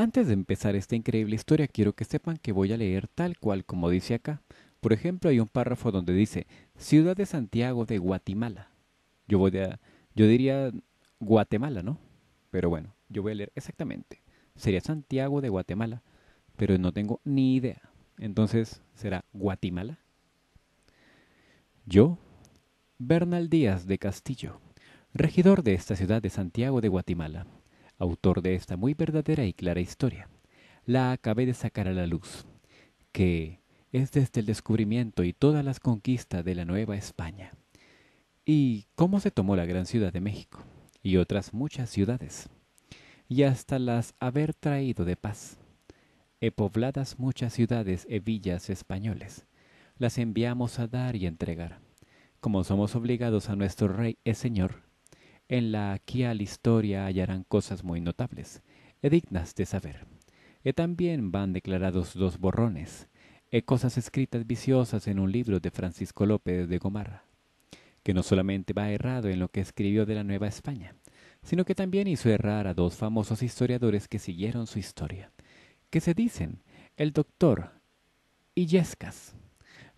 Antes de empezar esta increíble historia quiero que sepan que voy a leer tal cual como dice acá. Por ejemplo, hay un párrafo donde dice Ciudad de Santiago de Guatemala. Yo voy a yo diría Guatemala, ¿no? Pero bueno, yo voy a leer exactamente. Sería Santiago de Guatemala, pero no tengo ni idea. Entonces, ¿será Guatemala? Yo, Bernal Díaz de Castillo, regidor de esta ciudad de Santiago de Guatemala, autor de esta muy verdadera y clara historia. La acabé de sacar a la luz, que es desde el descubrimiento y todas las conquistas de la Nueva España. Y cómo se tomó la gran ciudad de México y otras muchas ciudades, y hasta las haber traído de paz. He pobladas muchas ciudades e villas españoles. Las enviamos a dar y entregar. Como somos obligados a nuestro rey e señor, en la la historia hallarán cosas muy notables, y dignas de saber. Y eh, también van declarados dos borrones, e cosas escritas viciosas en un libro de Francisco López de Gomarra, que no solamente va errado en lo que escribió de la Nueva España, sino que también hizo errar a dos famosos historiadores que siguieron su historia, que se dicen el doctor Illescas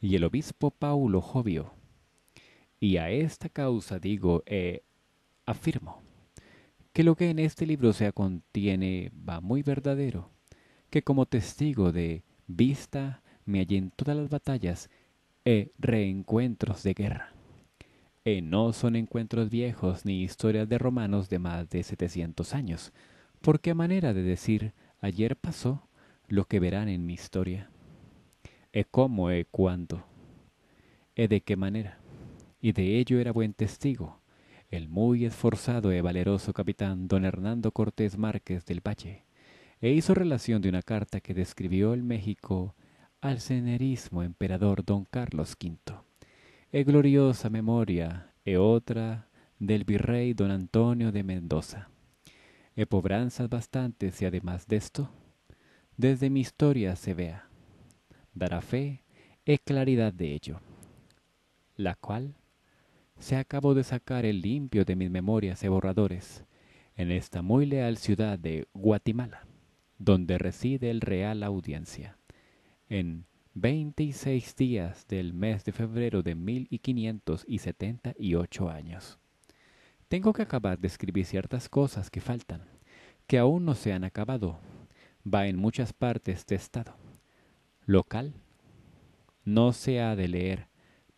y el obispo Paulo Jovio. Y a esta causa digo, eh, Afirmo que lo que en este libro se contiene va muy verdadero, que como testigo de vista me hallé en todas las batallas e reencuentros de guerra. E no son encuentros viejos ni historias de romanos de más de 700 años, porque a manera de decir ayer pasó lo que verán en mi historia. E cómo, e cuándo, e de qué manera. Y de ello era buen testigo, el muy esforzado y valeroso capitán don Hernando Cortés Márquez del pache e hizo relación de una carta que describió el México al senerismo emperador don Carlos V, e gloriosa memoria e otra del virrey don Antonio de Mendoza, e pobranzas bastantes y además de esto, desde mi historia se vea, dará fe e claridad de ello, la cual se acabó de sacar el limpio de mis memorias y borradores en esta muy leal ciudad de Guatemala, donde reside el Real Audiencia. En 26 días del mes de febrero de 1578 años. Tengo que acabar de escribir ciertas cosas que faltan, que aún no se han acabado. Va en muchas partes de estado. Local. No se ha de leer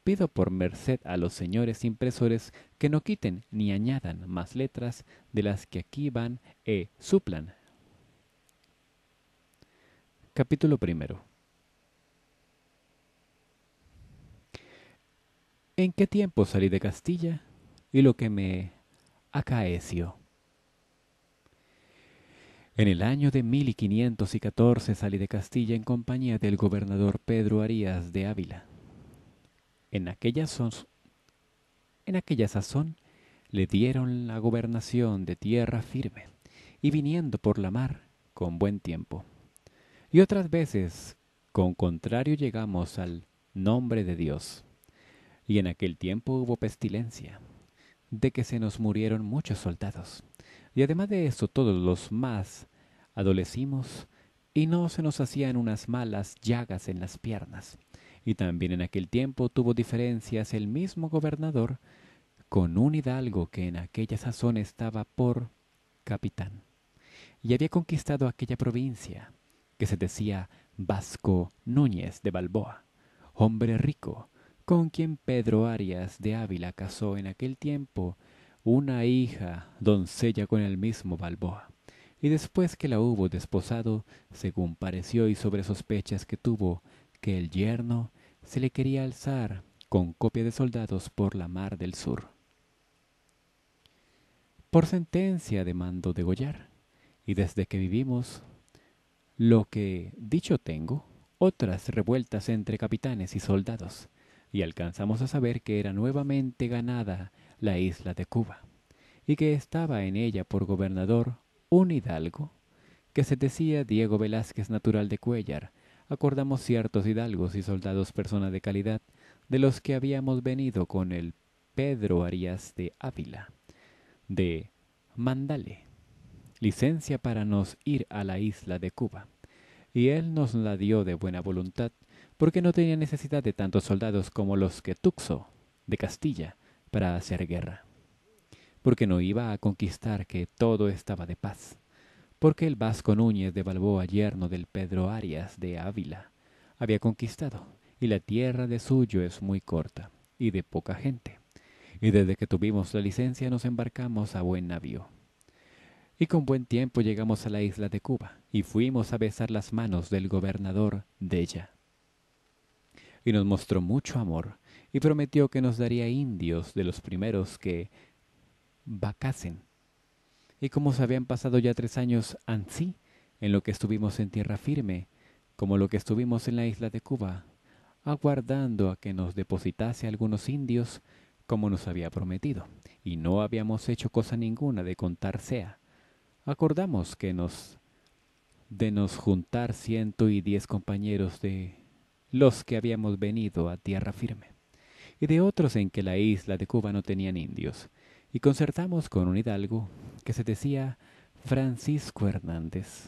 pido por merced a los señores impresores que no quiten ni añadan más letras de las que aquí van e suplan. Capítulo primero. ¿En qué tiempo salí de Castilla y lo que me acaeció? En el año de 1514 salí de Castilla en compañía del gobernador Pedro Arias de Ávila en aquella, sazón le dieron la gobernación de tierra firme y viniendo por la mar con buen tiempo. Y otras veces con contrario llegamos al nombre de Dios. Y en aquel tiempo hubo pestilencia, de que se nos murieron muchos soldados. Y además de eso todos los más adolecimos y no se nos hacían unas malas llagas en las piernas y también en aquel tiempo tuvo diferencias el mismo gobernador con un hidalgo que en aquella sazón estaba por capitán y había conquistado aquella provincia que se decía Vasco Núñez de Balboa, hombre rico, con quien Pedro Arias de Ávila casó en aquel tiempo una hija doncella con el mismo Balboa, y después que la hubo desposado, según pareció y sobre sospechas que tuvo, que el yerno se le quería alzar con copia de soldados por la mar del sur. Por sentencia de mando degollar, y desde que vivimos, lo que dicho tengo, otras revueltas entre capitanes y soldados, y alcanzamos a saber que era nuevamente ganada la isla de Cuba, y que estaba en ella por gobernador un hidalgo, que se decía Diego Velázquez natural de Cuellar, acordamos ciertos hidalgos y soldados personas de calidad, de los que habíamos venido con el Pedro Arias de Ávila, de Mandale, licencia para nos ir a la isla de Cuba, y él nos la dio de buena voluntad, porque no tenía necesidad de tantos soldados como los que Tuxo, de Castilla, para hacer guerra, porque no iba a conquistar que todo estaba de paz porque el Vasco Núñez de Balboa, yerno del Pedro Arias de Ávila, había conquistado, y la tierra de suyo es muy corta y de poca gente. Y desde que tuvimos la licencia nos embarcamos a buen navío. Y con buen tiempo llegamos a la isla de Cuba y fuimos a besar las manos del gobernador de ella. Y nos mostró mucho amor y prometió que nos daría indios de los primeros que vacasen y como se habían pasado ya tres años ansí en lo que estuvimos en tierra firme, como lo que estuvimos en la isla de Cuba, aguardando a que nos depositase algunos indios, como nos había prometido, y no habíamos hecho cosa ninguna de contar sea. Acordamos que nos de nos juntar ciento y diez compañeros de los que habíamos venido a tierra firme, y de otros en que la isla de Cuba no tenían indios, y concertamos con un hidalgo que se decía Francisco Hernández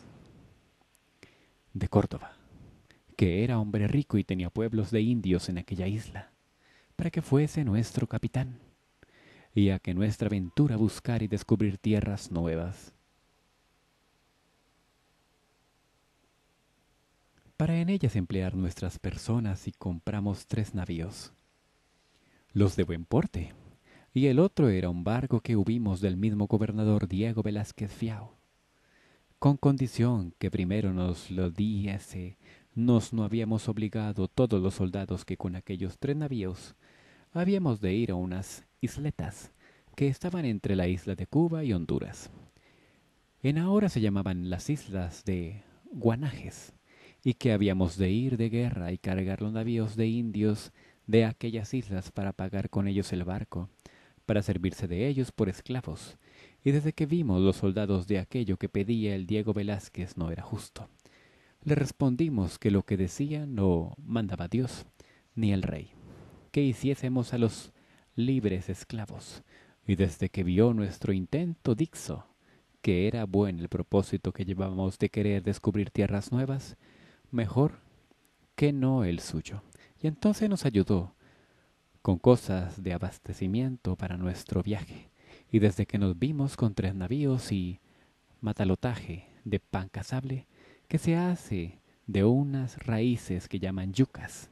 de Córdoba, que era hombre rico y tenía pueblos de indios en aquella isla, para que fuese nuestro capitán, y a que nuestra aventura buscar y descubrir tierras nuevas. Para en ellas emplear nuestras personas y compramos tres navíos, los de buen porte, y el otro era un barco que hubimos del mismo gobernador Diego Velázquez Fiao, con condición que primero nos lo diese, nos no habíamos obligado todos los soldados que con aquellos tres navíos habíamos de ir a unas isletas que estaban entre la isla de Cuba y Honduras. En ahora se llamaban las islas de Guanajes, y que habíamos de ir de guerra y cargar los navíos de indios de aquellas islas para pagar con ellos el barco, para servirse de ellos por esclavos, y desde que vimos los soldados de aquello que pedía el Diego Velázquez no era justo. Le respondimos que lo que decía no mandaba Dios, ni el rey, que hiciésemos a los libres esclavos, y desde que vio nuestro intento Dixo, que era buen el propósito que llevábamos de querer descubrir tierras nuevas, mejor que no el suyo, y entonces nos ayudó con cosas de abastecimiento para nuestro viaje, y desde que nos vimos con tres navíos y matalotaje de pan casable que se hace de unas raíces que llaman yucas,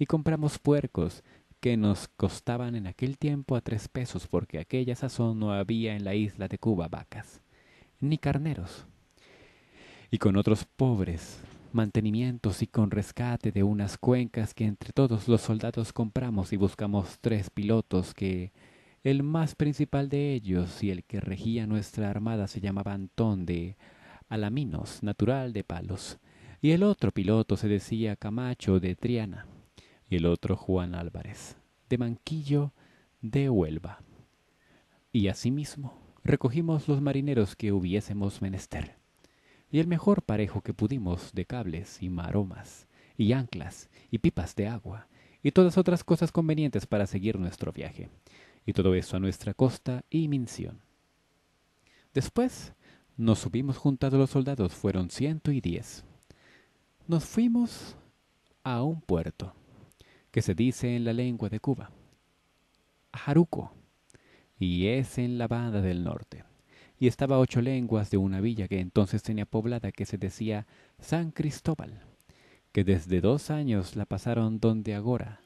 y compramos puercos que nos costaban en aquel tiempo a tres pesos porque aquella sazón no había en la isla de Cuba vacas, ni carneros, y con otros pobres mantenimientos y con rescate de unas cuencas que entre todos los soldados compramos y buscamos tres pilotos que el más principal de ellos y el que regía nuestra armada se llamaba Antón de Alaminos, natural de Palos, y el otro piloto se decía Camacho de Triana, y el otro Juan Álvarez, de Manquillo de Huelva. Y asimismo recogimos los marineros que hubiésemos menester y el mejor parejo que pudimos de cables y maromas, y anclas, y pipas de agua, y todas otras cosas convenientes para seguir nuestro viaje, y todo eso a nuestra costa y minción. Después nos subimos juntado los soldados, fueron ciento y diez. Nos fuimos a un puerto, que se dice en la lengua de Cuba, a Jaruco, y es en la Banda del Norte y estaba a ocho lenguas de una villa que entonces tenía poblada que se decía San Cristóbal, que desde dos años la pasaron donde agora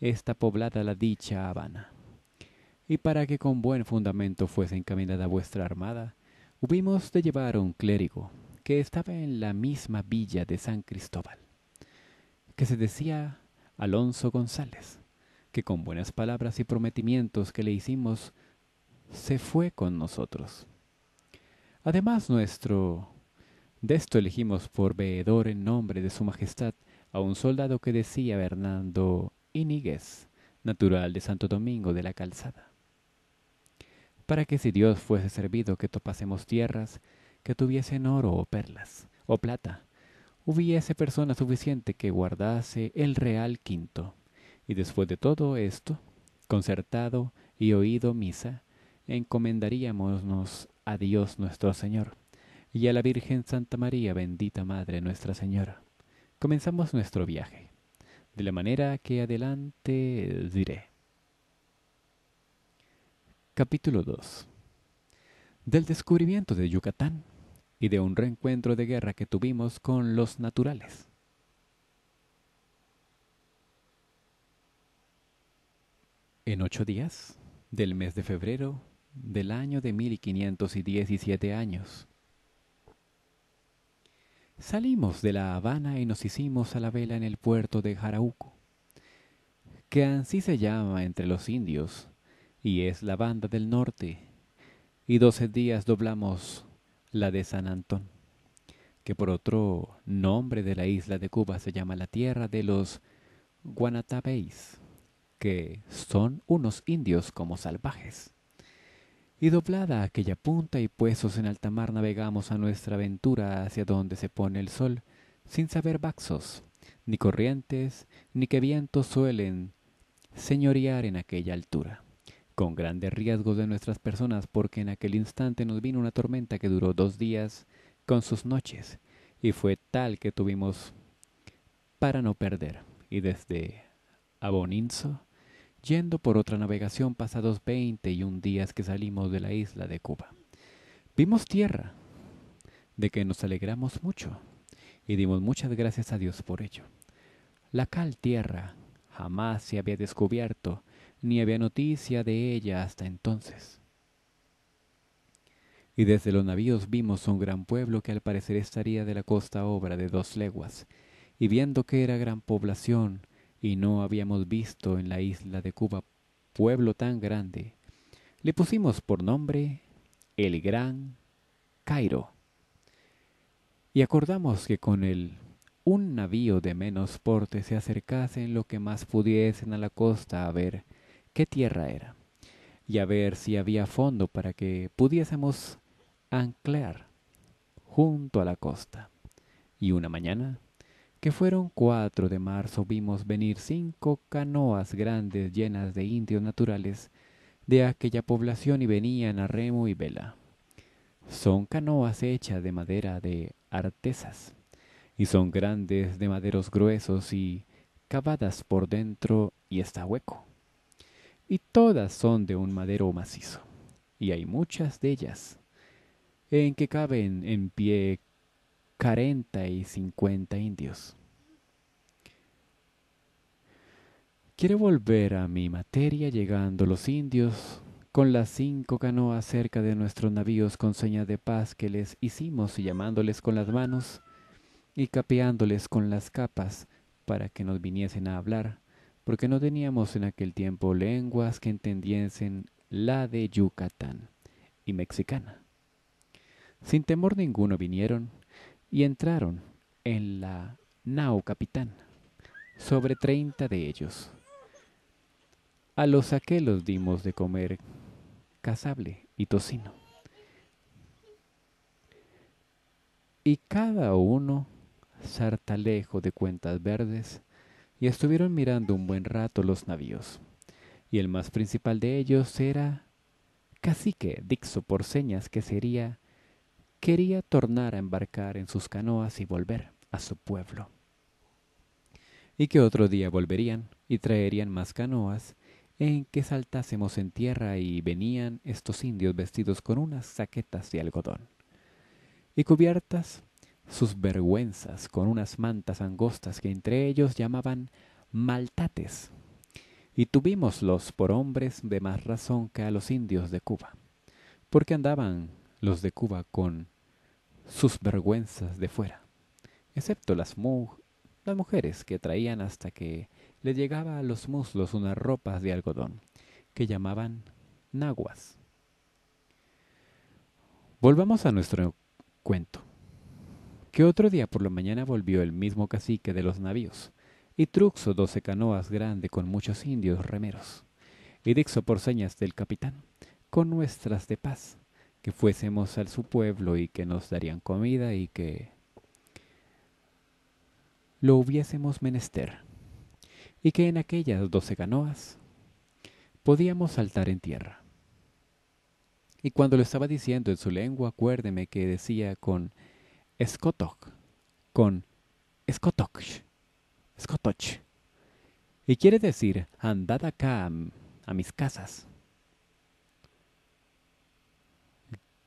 está poblada la dicha Habana. Y para que con buen fundamento fuese encaminada vuestra armada, hubimos de llevar a un clérigo que estaba en la misma villa de San Cristóbal, que se decía Alonso González, que con buenas palabras y prometimientos que le hicimos se fue con nosotros. Además nuestro... De esto elegimos por veedor en nombre de su majestad a un soldado que decía Hernando Iníguez, natural de Santo Domingo de la Calzada. Para que si Dios fuese servido que topásemos tierras, que tuviesen oro o perlas, o plata, hubiese persona suficiente que guardase el real quinto, y después de todo esto, concertado y oído misa, encomendaríamosnos a Dios nuestro Señor y a la Virgen Santa María, bendita Madre Nuestra Señora. Comenzamos nuestro viaje, de la manera que adelante diré. Capítulo 2 Del descubrimiento de Yucatán y de un reencuentro de guerra que tuvimos con los naturales. En ocho días del mes de febrero del año de 1517 años. Salimos de La Habana y nos hicimos a la vela en el puerto de Jarauco, que así se llama entre los indios, y es la banda del norte, y doce días doblamos la de San Antón, que por otro nombre de la isla de Cuba se llama la tierra de los Guanatabeis, que son unos indios como salvajes y doblada aquella punta y puestos en alta mar navegamos a nuestra aventura hacia donde se pone el sol, sin saber baxos, ni corrientes, ni qué vientos suelen señorear en aquella altura, con grandes riesgos de nuestras personas porque en aquel instante nos vino una tormenta que duró dos días con sus noches, y fue tal que tuvimos para no perder, y desde Aboninzo yendo por otra navegación pasados veinte y un días que salimos de la isla de Cuba. Vimos tierra, de que nos alegramos mucho, y dimos muchas gracias a Dios por ello. La cal tierra jamás se había descubierto, ni había noticia de ella hasta entonces. Y desde los navíos vimos un gran pueblo que al parecer estaría de la costa obra de dos leguas, y viendo que era gran población, y no habíamos visto en la isla de Cuba pueblo tan grande. Le pusimos por nombre el Gran Cairo. Y acordamos que con el un navío de menos porte se acercase en lo que más pudiesen a la costa a ver qué tierra era y a ver si había fondo para que pudiésemos anclar junto a la costa. Y una mañana fueron cuatro de marzo, vimos venir cinco canoas grandes llenas de indios naturales de aquella población y venían a remo y vela. Son canoas hechas de madera de artesas y son grandes de maderos gruesos y cavadas por dentro y está hueco. Y todas son de un madero macizo y hay muchas de ellas en que caben en pie 40 y 50 indios. quiero volver a mi materia llegando los indios con las cinco canoas cerca de nuestros navíos con señas de paz que les hicimos y llamándoles con las manos y capeándoles con las capas para que nos viniesen a hablar, porque no teníamos en aquel tiempo lenguas que entendiesen la de Yucatán y mexicana. Sin temor ninguno vinieron y entraron en la nao capitán, sobre treinta de ellos. A los aquelos dimos de comer cazable y tocino. Y cada uno sartalejo de cuentas verdes, y estuvieron mirando un buen rato los navíos. Y el más principal de ellos era Cacique, dixo por señas que sería quería tornar a embarcar en sus canoas y volver a su pueblo. Y que otro día volverían y traerían más canoas en que saltásemos en tierra y venían estos indios vestidos con unas saquetas de algodón y cubiertas sus vergüenzas con unas mantas angostas que entre ellos llamaban maltates, y tuvimoslos por hombres de más razón que a los indios de Cuba, porque andaban los de Cuba con sus vergüenzas de fuera, excepto las, las mujeres que traían hasta que le llegaba a los muslos unas ropas de algodón que llamaban naguas. Volvamos a nuestro cuento. Que otro día por la mañana volvió el mismo cacique de los navíos, y Truxo doce canoas grande con muchos indios remeros, y Dixo por señas del capitán, con nuestras de paz, que fuésemos a su pueblo y que nos darían comida y que lo hubiésemos menester, y que en aquellas doce canoas podíamos saltar en tierra. Y cuando lo estaba diciendo en su lengua, acuérdeme que decía con escotok, con escotoc, escotoch, y quiere decir andad acá a mis casas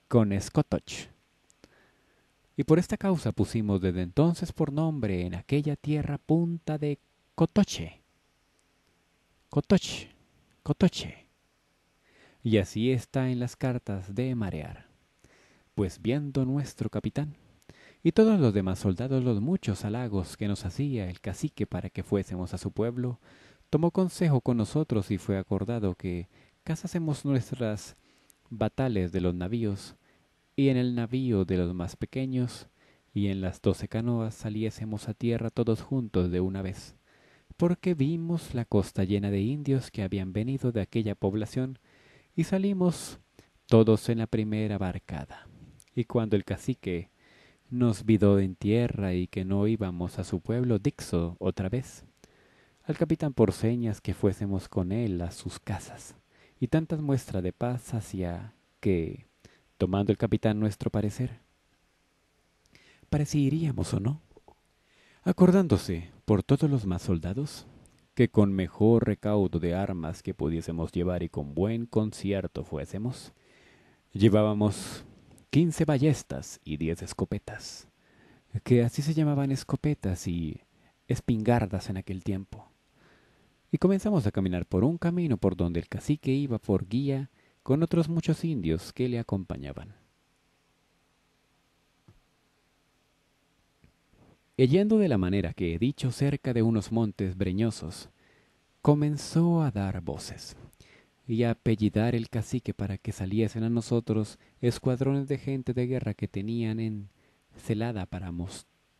con Y por esta causa pusimos desde entonces por nombre en aquella tierra punta de Cotoche. Cotoche, Cotoche. Y así está en las cartas de marear. Pues viendo nuestro capitán y todos los demás soldados los muchos halagos que nos hacía el cacique para que fuésemos a su pueblo, tomó consejo con nosotros y fue acordado que casásemos nuestras batales de los navíos y en el navío de los más pequeños, y en las doce canoas saliésemos a tierra todos juntos de una vez, porque vimos la costa llena de indios que habían venido de aquella población, y salimos todos en la primera barcada. Y cuando el cacique nos vidó en tierra y que no íbamos a su pueblo, Dixo otra vez, al capitán por señas que fuésemos con él a sus casas, y tantas muestras de paz hacia que tomando el capitán nuestro parecer. Para iríamos o no, acordándose por todos los más soldados que con mejor recaudo de armas que pudiésemos llevar y con buen concierto fuésemos, llevábamos quince ballestas y diez escopetas, que así se llamaban escopetas y espingardas en aquel tiempo. Y comenzamos a caminar por un camino por donde el cacique iba por guía con otros muchos indios que le acompañaban. Yendo de la manera que he dicho cerca de unos montes breñosos, comenzó a dar voces y a apellidar el cacique para que saliesen a nosotros escuadrones de gente de guerra que tenían en celada para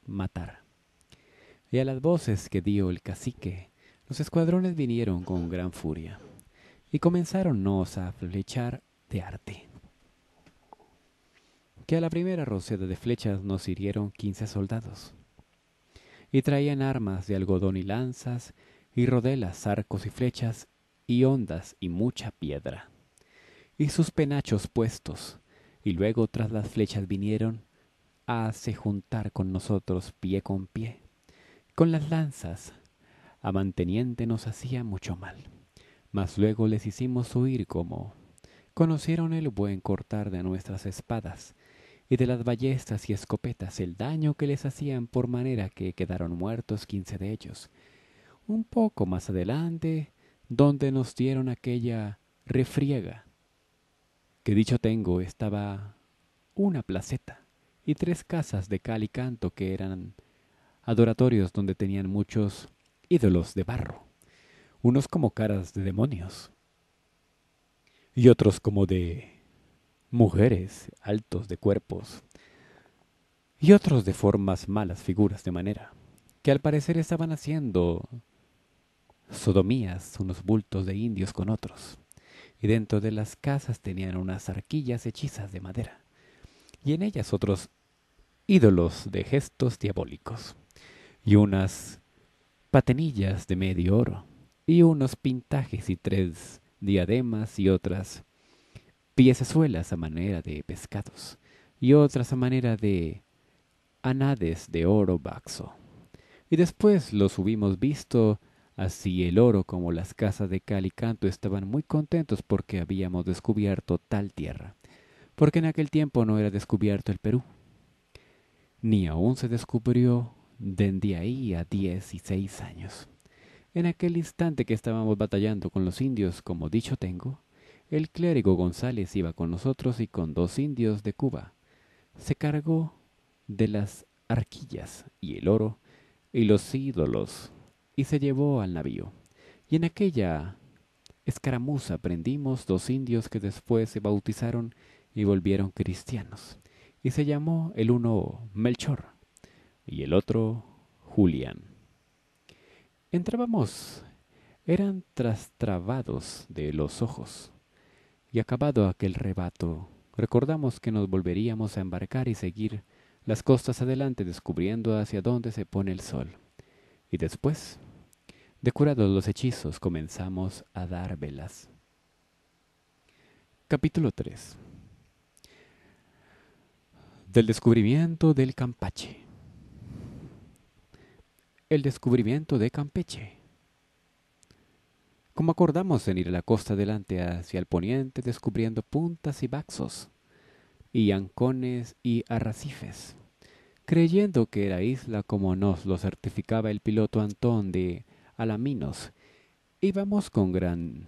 matar. Y a las voces que dio el cacique, los escuadrones vinieron con gran furia y comenzáronnos a flechar de arte. Que a la primera roceda de flechas nos hirieron quince soldados. Y traían armas de algodón y lanzas, y rodelas, arcos y flechas, y ondas y mucha piedra, y sus penachos puestos, y luego tras las flechas vinieron a se juntar con nosotros pie con pie, con las lanzas, a manteniente nos hacía mucho mal. Mas luego les hicimos huir como conocieron el buen cortar de nuestras espadas y de las ballestas y escopetas el daño que les hacían por manera que quedaron muertos quince de ellos. Un poco más adelante, donde nos dieron aquella refriega, que dicho tengo estaba una placeta y tres casas de cal y canto que eran adoratorios donde tenían muchos ídolos de barro unos como caras de demonios y otros como de mujeres altos de cuerpos y otros de formas malas figuras de manera, que al parecer estaban haciendo sodomías, unos bultos de indios con otros, y dentro de las casas tenían unas arquillas hechizas de madera, y en ellas otros ídolos de gestos diabólicos, y unas patenillas de medio oro, y unos pintajes y tres diademas y otras piezazuelas a manera de pescados y otras a manera de anades de oro baxo. Y después los hubimos visto así el oro como las casas de cal y canto estaban muy contentos porque habíamos descubierto tal tierra, porque en aquel tiempo no era descubierto el Perú, ni aún se descubrió de ahí a seis años. En aquel instante que estábamos batallando con los indios, como dicho tengo, el clérigo González iba con nosotros y con dos indios de Cuba. Se cargó de las arquillas y el oro y los ídolos y se llevó al navío. Y en aquella escaramuza prendimos dos indios que después se bautizaron y volvieron cristianos. Y se llamó el uno Melchor y el otro Julián. Entrábamos. Eran trastrabados de los ojos. Y acabado aquel rebato, recordamos que nos volveríamos a embarcar y seguir las costas adelante descubriendo hacia dónde se pone el sol. Y después, decorados los hechizos, comenzamos a dar velas. Capítulo 3 Del descubrimiento del Campache el descubrimiento de Campeche. Como acordamos en ir a la costa adelante hacia el poniente descubriendo puntas y baxos, y ancones y arracifes, creyendo que era isla como nos lo certificaba el piloto Antón de Alaminos, íbamos con gran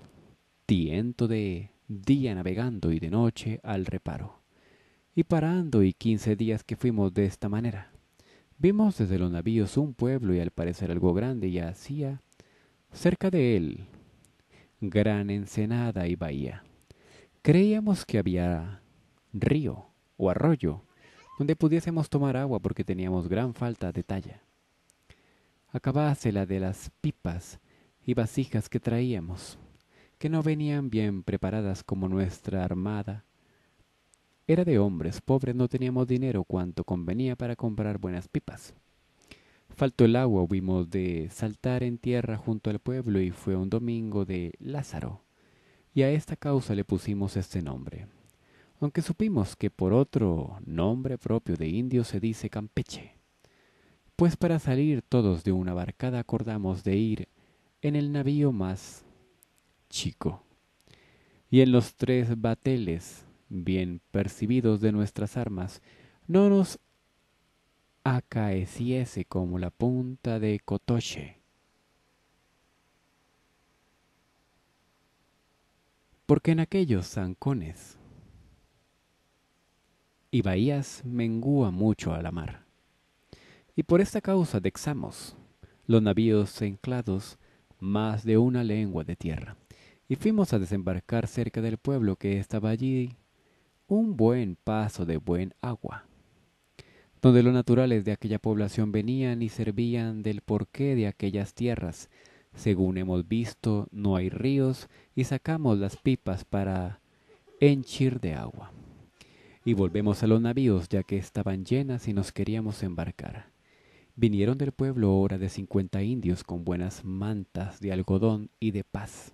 tiento de día navegando y de noche al reparo, y parando y quince días que fuimos de esta manera Vimos desde los navíos un pueblo y al parecer algo grande y hacía cerca de él gran ensenada y bahía. Creíamos que había río o arroyo donde pudiésemos tomar agua porque teníamos gran falta de talla. Acabase la de las pipas y vasijas que traíamos, que no venían bien preparadas como nuestra armada era de hombres pobres, no teníamos dinero cuanto convenía para comprar buenas pipas. Faltó el agua, huimos de saltar en tierra junto al pueblo y fue un domingo de Lázaro. Y a esta causa le pusimos este nombre. Aunque supimos que por otro nombre propio de indio se dice Campeche. Pues para salir todos de una barcada acordamos de ir en el navío más chico. Y en los tres bateles bien percibidos de nuestras armas, no nos acaeciese como la punta de Cotoche. Porque en aquellos zancones y bahías mengúa mucho a la mar. Y por esta causa dexamos los navíos enclados más de una lengua de tierra, y fuimos a desembarcar cerca del pueblo que estaba allí un buen paso de buen agua, donde los naturales de aquella población venían y servían del porqué de aquellas tierras. Según hemos visto, no hay ríos y sacamos las pipas para henchir de agua. Y volvemos a los navíos, ya que estaban llenas y nos queríamos embarcar. Vinieron del pueblo hora de cincuenta indios con buenas mantas de algodón y de paz.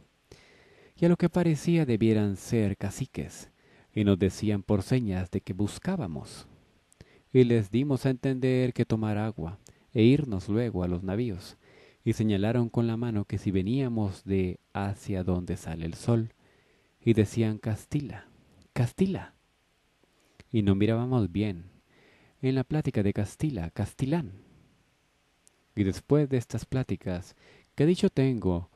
Y a lo que parecía debieran ser caciques, y nos decían por señas de que buscábamos. Y les dimos a entender que tomar agua e irnos luego a los navíos, y señalaron con la mano que si veníamos de hacia donde sale el sol, y decían Castila, Castila. Y no mirábamos bien en la plática de Castila, Castilán. Y después de estas pláticas, que dicho tengo,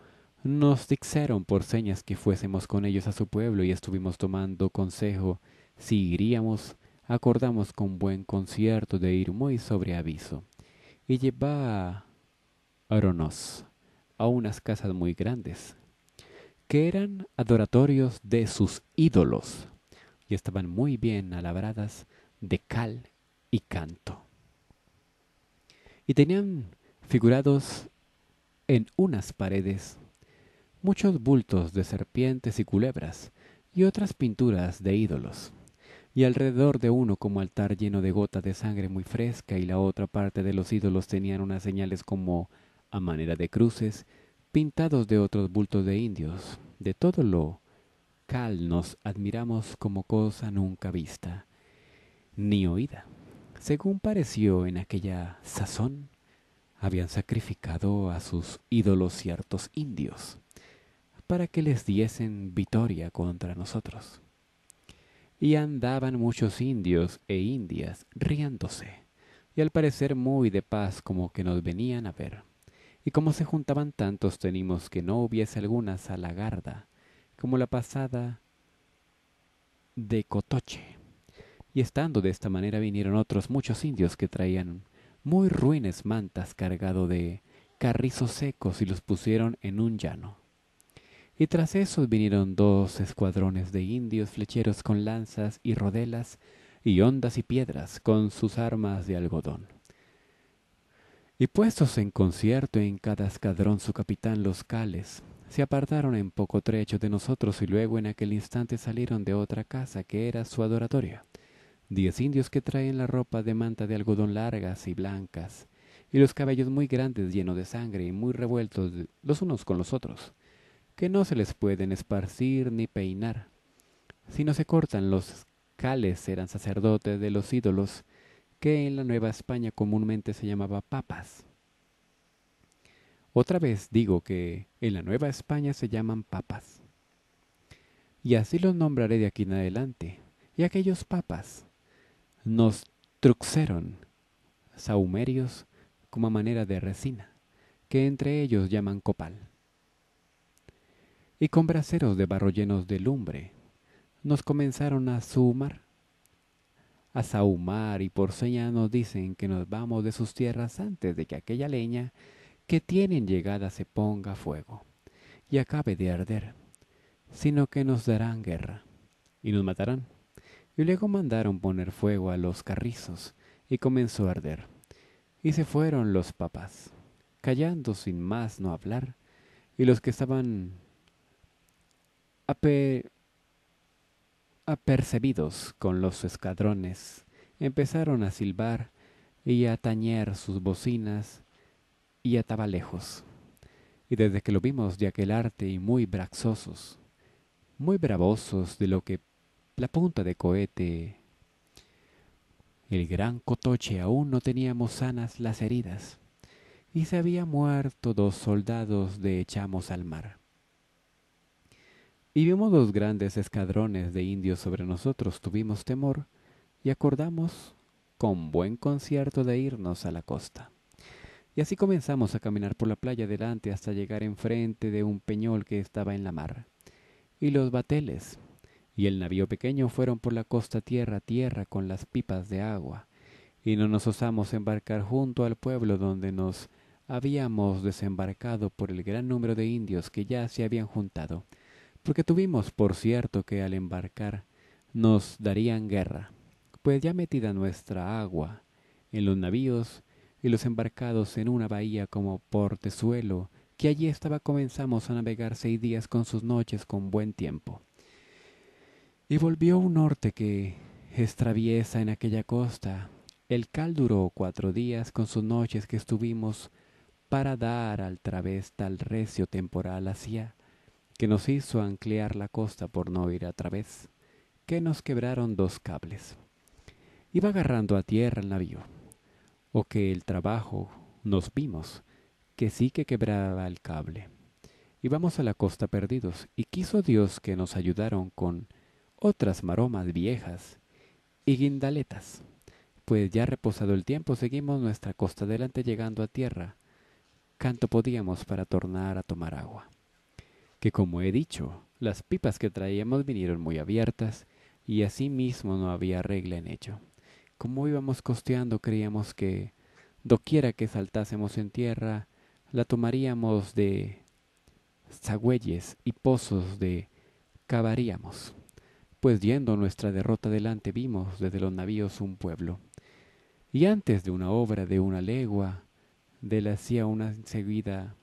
nos dixeron por señas que fuésemos con ellos a su pueblo y estuvimos tomando consejo si iríamos, acordamos con buen concierto de ir muy sobre aviso y lleváronos a unas casas muy grandes, que eran adoratorios de sus ídolos y estaban muy bien alabradas de cal y canto. Y tenían figurados en unas paredes muchos bultos de serpientes y culebras, y otras pinturas de ídolos. Y alrededor de uno como altar lleno de gota de sangre muy fresca y la otra parte de los ídolos tenían unas señales como, a manera de cruces, pintados de otros bultos de indios, de todo lo cal nos admiramos como cosa nunca vista, ni oída. Según pareció en aquella sazón, habían sacrificado a sus ídolos ciertos indios para que les diesen victoria contra nosotros. Y andaban muchos indios e indias riéndose, y al parecer muy de paz como que nos venían a ver. Y como se juntaban tantos, tenimos que no hubiese alguna salagarda, como la pasada de Cotoche. Y estando de esta manera vinieron otros muchos indios que traían muy ruines mantas cargado de carrizos secos y los pusieron en un llano y tras esos vinieron dos escuadrones de indios flecheros con lanzas y rodelas y ondas y piedras con sus armas de algodón. Y puestos en concierto en cada escadrón su capitán los cales, se apartaron en poco trecho de nosotros y luego en aquel instante salieron de otra casa que era su adoratoria. Diez indios que traen la ropa de manta de algodón largas y blancas, y los cabellos muy grandes llenos de sangre y muy revueltos los unos con los otros que no se les pueden esparcir ni peinar. Si no se cortan los cales eran sacerdotes de los ídolos, que en la Nueva España comúnmente se llamaba papas. Otra vez digo que en la Nueva España se llaman papas. Y así los nombraré de aquí en adelante. Y aquellos papas nos truxeron saumerios como a manera de resina, que entre ellos llaman copal y con braseros de barro llenos de lumbre, nos comenzaron a sumar, a sahumar y por señas nos dicen que nos vamos de sus tierras antes de que aquella leña que tienen llegada se ponga fuego y acabe de arder, sino que nos darán guerra y nos matarán. Y luego mandaron poner fuego a los carrizos y comenzó a arder. Y se fueron los papás, callando sin más no hablar, y los que estaban apercebidos con los escadrones, empezaron a silbar y a tañer sus bocinas y lejos. Y desde que lo vimos de aquel arte y muy braxosos, muy bravosos de lo que la punta de cohete, el gran cotoche aún no teníamos sanas las heridas, y se había muerto dos soldados de echamos al mar. Y vimos dos grandes escadrones de indios sobre nosotros, tuvimos temor, y acordamos con buen concierto de irnos a la costa. Y así comenzamos a caminar por la playa adelante hasta llegar enfrente de un peñol que estaba en la mar. Y los bateles y el navío pequeño fueron por la costa tierra a tierra con las pipas de agua, y no nos osamos embarcar junto al pueblo donde nos habíamos desembarcado por el gran número de indios que ya se habían juntado, porque tuvimos por cierto que al embarcar nos darían guerra, pues ya metida nuestra agua en los navíos y los embarcados en una bahía como portezuelo, que allí estaba comenzamos a navegar seis días con sus noches con buen tiempo. Y volvió un norte que extraviesa en aquella costa, el cal duró cuatro días con sus noches que estuvimos para dar al través tal recio temporal hacia que nos hizo anclear la costa por no ir a través, que nos quebraron dos cables. Iba agarrando a tierra el navío, o que el trabajo nos vimos, que sí que quebraba el cable. Íbamos a la costa perdidos, y quiso Dios que nos ayudaron con otras maromas viejas y guindaletas, pues ya reposado el tiempo seguimos nuestra costa adelante llegando a tierra, tanto podíamos para tornar a tomar agua que como he dicho, las pipas que traíamos vinieron muy abiertas, y así mismo no había regla en ello. Como íbamos costeando creíamos que, doquiera que saltásemos en tierra, la tomaríamos de zagüelles y pozos de cavaríamos, pues yendo nuestra derrota delante vimos desde los navíos un pueblo. Y antes de una obra de una legua, de la hacía una seguida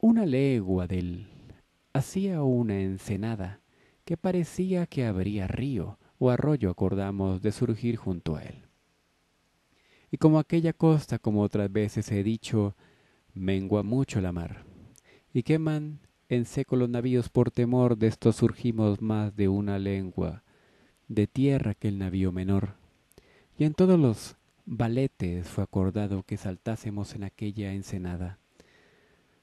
Una legua del hacía una ensenada que parecía que habría río o arroyo acordamos de surgir junto a él. Y como aquella costa, como otras veces he dicho, mengua mucho la mar, y queman en seco los navíos por temor de esto surgimos más de una lengua de tierra que el navío menor. Y en todos los baletes fue acordado que saltásemos en aquella ensenada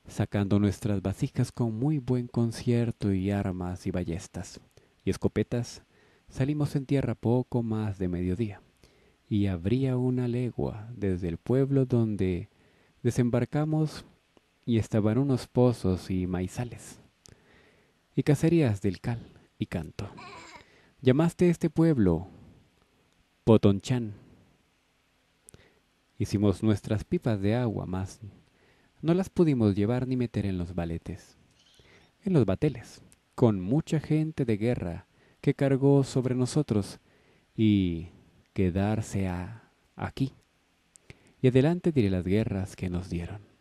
sacando nuestras vasijas con muy buen concierto y armas y ballestas y escopetas, salimos en tierra poco más de mediodía, y habría una legua desde el pueblo donde desembarcamos y estaban unos pozos y maizales, y cacerías del cal y canto. Llamaste este pueblo Potonchán. Hicimos nuestras pipas de agua más no las pudimos llevar ni meter en los baletes. En los bateles, con mucha gente de guerra que cargó sobre nosotros y quedarse aquí. Y adelante diré las guerras que nos dieron.